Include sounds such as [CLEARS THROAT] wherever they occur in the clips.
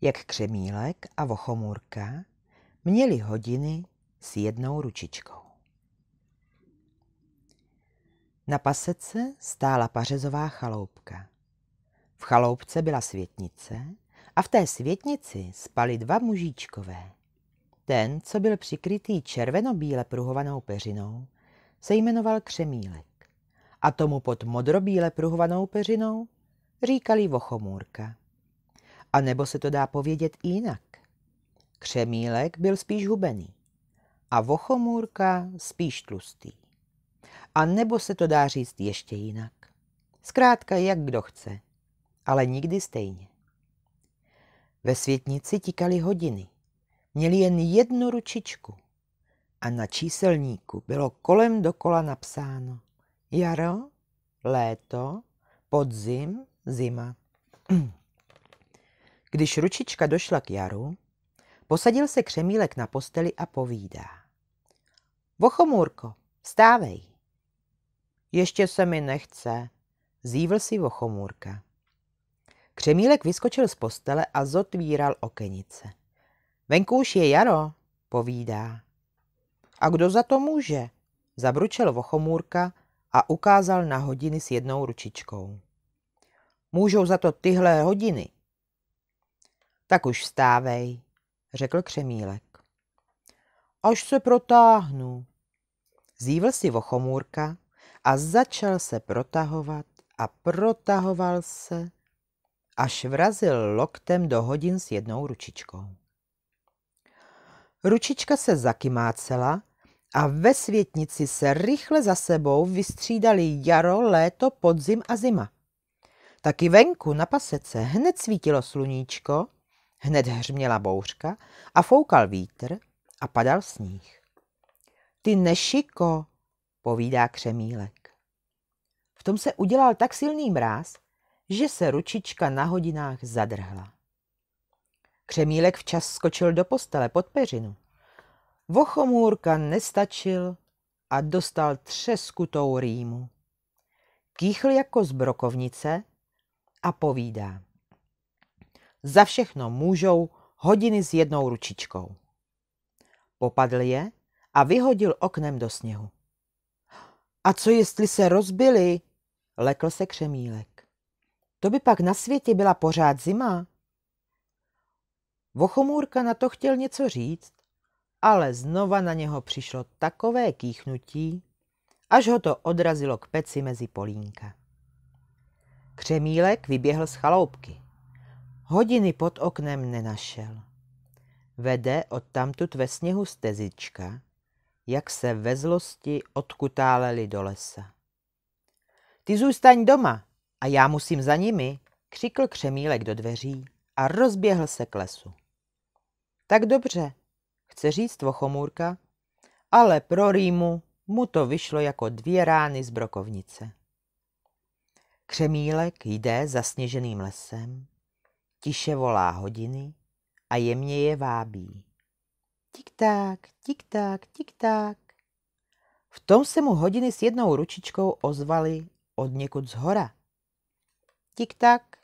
jak Křemílek a Vochomůrka měli hodiny s jednou ručičkou. Na pasece stála pařezová chaloupka. V chaloupce byla světnice a v té světnici spali dva mužíčkové. Ten, co byl přikrytý červeno-bíle pruhovanou peřinou, se jmenoval Křemílek a tomu pod modro-bíle pruhovanou peřinou říkali Vochomůrka. A nebo se to dá povědět jinak. Křemílek byl spíš hubený a vochomůrka spíš tlustý. A nebo se to dá říct ještě jinak. Zkrátka, jak kdo chce, ale nikdy stejně. Ve světnici tikaly hodiny. Měli jen jednu ručičku. A na číselníku bylo kolem dokola napsáno jaro, léto, podzim, zima. [CLEARS THROAT] Když ručička došla k jaru, posadil se křemílek na posteli a povídá. Vochomůrko, vstávej. Ještě se mi nechce, zývl si vochomůrka. Křemílek vyskočil z postele a zotvíral okenice. Venku už je jaro, povídá. A kdo za to může? Zabručel vochomůrka a ukázal na hodiny s jednou ručičkou. Můžou za to tyhle hodiny, tak už vstávej, řekl Křemílek. Až se protáhnu. Zívl si vochomůrka a začal se protahovat a protahoval se, až vrazil loktem do hodin s jednou ručičkou. Ručička se zakymácela a ve světnici se rychle za sebou vystřídali jaro, léto, podzim a zima. Taky venku na pasece hned svítilo sluníčko, Hned hřměla bouřka a foukal vítr a padal sníh. Ty nešiko, povídá křemílek. V tom se udělal tak silný mráz, že se ručička na hodinách zadrhla. Křemílek včas skočil do postele pod peřinu. Vochomůrka nestačil a dostal třeskutou rýmu. Kýchl jako z brokovnice a povídá. Za všechno můžou hodiny s jednou ručičkou. Popadl je a vyhodil oknem do sněhu. A co jestli se rozbili? Lekl se křemílek. To by pak na světě byla pořád zima. Vochomůrka na to chtěl něco říct, ale znova na něho přišlo takové kýchnutí, až ho to odrazilo k peci mezi polínka. Křemílek vyběhl z chaloupky. Hodiny pod oknem nenašel. Vede odtamtud ve sněhu stezička, jak se ve zlosti odkutáleli do lesa. Ty zůstaň doma a já musím za nimi, křikl křemílek do dveří a rozběhl se k lesu. Tak dobře, chce říct vochomůrka, ale pro Rýmu mu to vyšlo jako dvě rány z brokovnice. Křemílek jde sněženým lesem, Tiše volá hodiny a jemně je vábí. Tik-tak, tik-tak, tik-tak. V tom se mu hodiny s jednou ručičkou ozvaly od někud z hora. Tik-tak.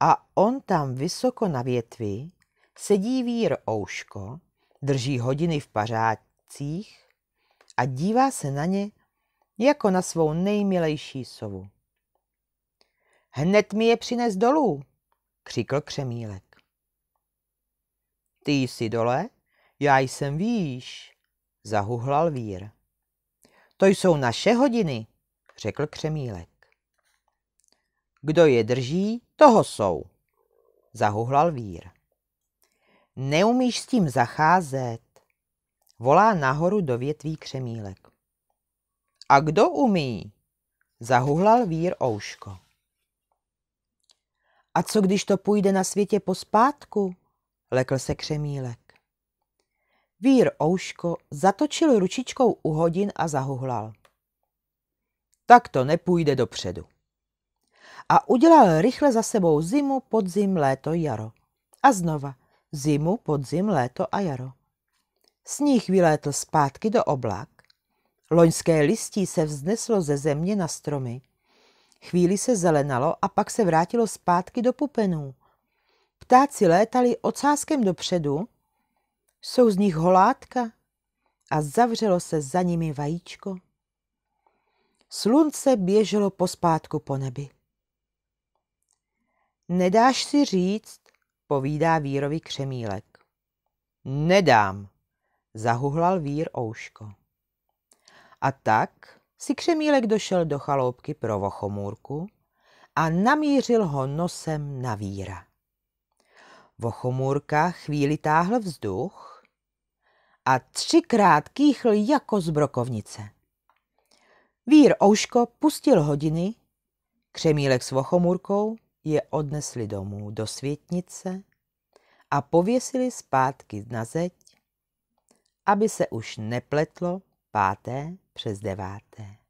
A on tam vysoko na větvi sedí vír ouško, drží hodiny v pařádcích a dívá se na ně jako na svou nejmilejší sovu. Hned mi je přines dolů, křikl Křemílek. Ty jsi dole, já jsem výš, zahuhlal vír. To jsou naše hodiny, řekl Křemílek. Kdo je drží, toho jsou, zahuhlal vír. Neumíš s tím zacházet, volá nahoru do větví Křemílek. A kdo umí? Zahuhlal vír ouško. A co když to půjde na světě pospátku? Lekl se křemílek. Vír ouško zatočil ručičkou u hodin a zahuhlal. Tak to nepůjde dopředu. A udělal rychle za sebou zimu, podzim, léto, jaro. A znova zimu, podzim, léto a jaro. Sníh vylétl zpátky do oblak. Loňské listí se vzneslo ze země na stromy Chvíli se zelenalo a pak se vrátilo zpátky do pupenů. Ptáci létali ocáskem dopředu, jsou z nich holátka a zavřelo se za nimi vajíčko. Slunce běželo pospátku po nebi. Nedáš si říct, povídá Vírovi křemílek. Nedám, zahuhlal Vír ouško. A tak si Křemílek došel do chaloupky pro Vochomůrku a namířil ho nosem na víra. Vochomůrka chvíli táhl vzduch a třikrát kýchl jako z brokovnice. Vír Ouško pustil hodiny, Křemílek s Vochomůrkou je odnesli domů do světnice a pověsili zpátky na zeď, aby se už nepletlo páté přes deváté.